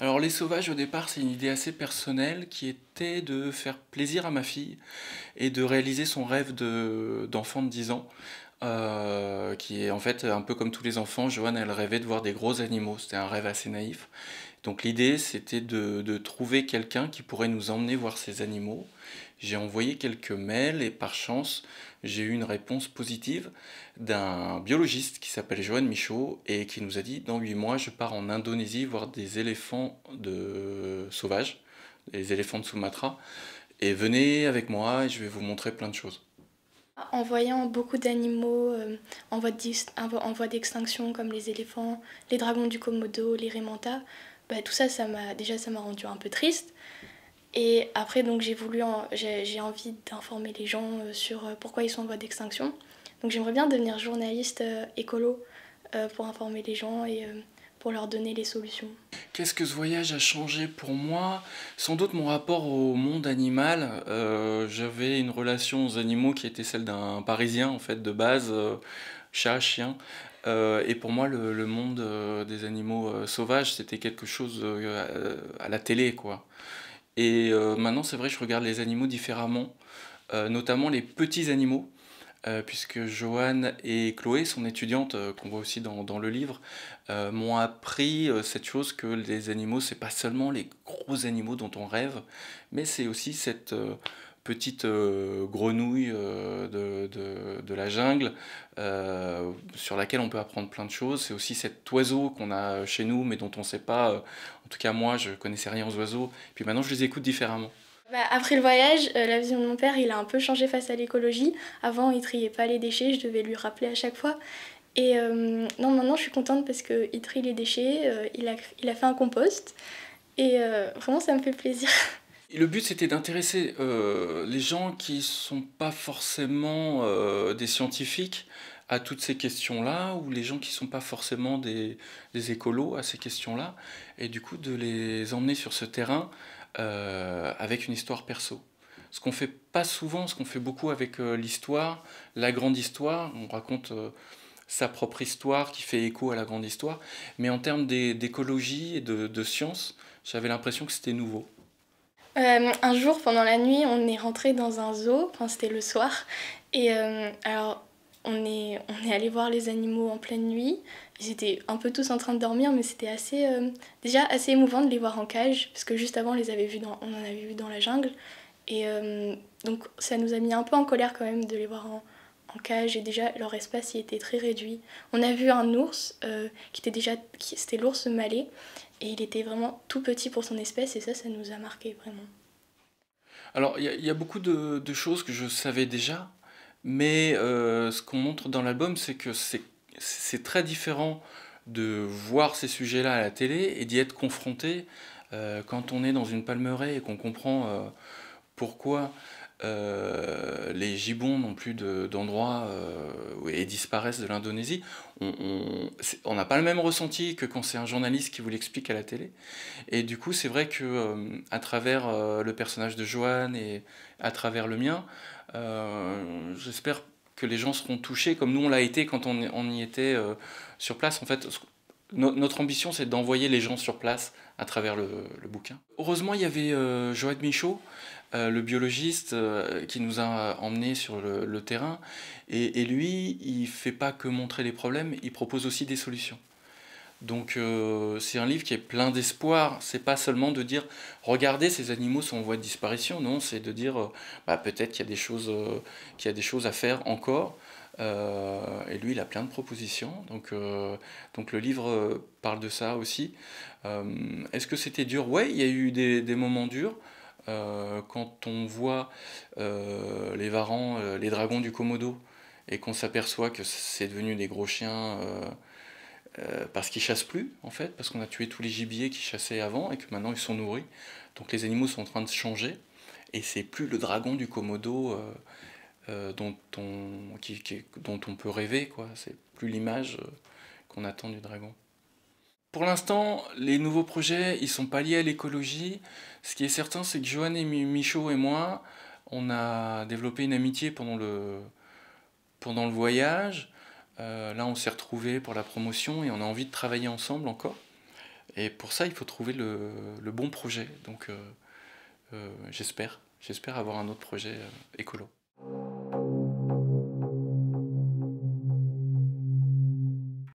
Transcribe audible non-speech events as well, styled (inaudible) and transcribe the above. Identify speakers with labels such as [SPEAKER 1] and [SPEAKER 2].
[SPEAKER 1] Alors les sauvages au départ c'est une idée assez personnelle qui était de faire plaisir à ma fille et de réaliser son rêve d'enfant de, 10 ans. Euh, qui est en fait un peu comme tous les enfants, Joanne elle rêvait de voir des gros animaux, c'était un rêve assez naïf. Donc l'idée, c'était de, trouver quelqu'un qui pourrait nous emmener voir ces animaux. J'ai envoyé quelques mails et par chance, j'ai eu une réponse positive d'un biologiste qui s'appelle Joanne Michaud et qui nous a dit dans huit mois, je pars en Indonésie voir des éléphants de... sauvages, les éléphants de Sumatra, et venez avec moi et je vais vous montrer plein de choses.
[SPEAKER 2] En voyant beaucoup d'animaux euh, en voie d'extinction comme les éléphants, les dragons du Komodo, les rémantas, bah, tout ça, ça m'a déjà ça m'a rendu un peu triste. Et après, donc j'ai voulu, j'ai envie d'informer les gens euh, sur euh, pourquoi ils sont en voie d'extinction. Donc j'aimerais bien devenir journaliste euh, écolo pour informer les gens et pour leur donner les solutions.
[SPEAKER 1] Qu'est-ce que ce voyage a changé pour moi Sans doute mon rapport au monde animal. J'avais une relation aux animaux qui était celle d'un Parisien en fait de base, chat, chien. Euh, et pour moi, le, le monde euh, des animaux euh, sauvages, c'était quelque chose à, la télé, quoi. Et maintenant, c'est vrai, je regarde les animaux différemment, notamment les petits animaux, puisque Joanne et Chloé, son étudiante, qu'on voit aussi dans, dans le livre, m'ont appris cette chose que les animaux, c'est pas seulement les gros animaux dont on rêve, mais c'est aussi cette petite euh, grenouille euh, de, la jungle euh, sur laquelle on peut apprendre plein de choses. C'est aussi cet oiseau qu'on a chez nous mais dont on ne sait pas. en tout cas moi je ne connaissais rien aux oiseaux. Puis maintenant je les écoute différemment.
[SPEAKER 2] Bah, après le voyage, la vision de mon père, il a un peu changé face à l'écologie. Avant, il triait pas les déchets, je devais lui rappeler à chaque fois. Et non, maintenant, je suis contente parce qu'il trie les déchets, il, a, il a fait un compost. Et vraiment, ça me fait plaisir. (laughs)
[SPEAKER 1] le but, c'était d'intéresser euh, les gens qui ne sont pas forcément euh, des scientifiques à toutes ces questions-là, ou les gens qui ne sont pas forcément des, des écolos à ces questions-là, et du coup de les emmener sur ce terrain euh, avec une histoire perso. Ce qu'on fait pas souvent, ce qu'on fait beaucoup avec l'histoire, la grande histoire, on raconte sa propre histoire qui fait écho à la grande histoire, mais en termes d'écologie et de, de science, j'avais l'impression que c'était nouveau.
[SPEAKER 2] Euh, un jour, pendant la nuit, on est rentré dans un zoo, enfin c'était le soir, et euh, alors on est, on est allé voir les animaux en pleine nuit. Ils étaient un peu tous en train de dormir, mais c'était assez, euh, déjà assez émouvant de les voir en cage, parce que juste avant, on, les avait vus dans, on en avait vu dans la jungle. Et donc ça nous a mis un peu en colère quand même de les voir en, en cage et déjà leur espace y était très réduit. On a vu un ours euh, qui était déjà, c'était l'ours malais et il était vraiment tout petit pour son espèce et ça, ça nous a marqué vraiment.
[SPEAKER 1] Alors il y, a beaucoup de, choses que je savais déjà, mais euh, ce qu'on montre dans l'album, c'est que c'est très différent de voir ces sujets-là à la télé et d'y être confronté euh, quand on est dans une palmeraie et qu'on comprend pourquoi euh, les gibbons n'ont plus d'endroits euh, et disparaissent de l'Indonésie, on n'a pas le même ressenti que quand c'est un journaliste qui vous l'explique à la télé. Et du coup, c'est vrai que euh, à travers le personnage de Joanne et à travers le mien, j'espère que les gens seront touchés comme nous on l'a été quand on, on y était sur place. En fait, notre ambition, c'est d'envoyer les gens sur place à travers le, bouquin. Heureusement, il y avait euh, Joël Michaud, euh, le biologiste, euh, qui nous a emmenés sur le, terrain. Et, lui, il ne fait pas que montrer les problèmes, il propose aussi des solutions. Donc euh, c'est un livre qui est plein d'espoir. C'est pas seulement de dire regardez ces animaux sont en voie de disparition. Non, c'est de dire bah, peut-être qu'il y a des choses, qu'il y a des choses à faire encore. Euh, et lui, il a plein de propositions. Donc, euh, donc le livre euh, parle de ça aussi. Est-ce que c'était dur Oui, il y a eu des, moments durs. quand on voit les varans, les dragons du Komodo, et qu'on s'aperçoit que c'est devenu des gros chiens parce qu'ils chassent plus, en fait, parce qu'on a tué tous les gibiers qui chassaient avant et que maintenant ils sont nourris. Donc les animaux sont en train de changer et c'est plus le dragon du Komodo euh, dont, on, qui, dont on peut rêver. quoi. C'est plus l'image euh, qu'on attend du dragon. Pour l'instant, les nouveaux projets, ils sont pas liés à l'écologie. Ce qui est certain, c'est que Johan et Michaud et moi, on a développé une amitié pendant le, pendant le voyage. Euh, là, on s'est retrouvés pour la promotion et on a envie de travailler ensemble encore. Et pour ça, il faut trouver le, bon projet. Donc, j'espère, j'espère avoir un autre projet écolo.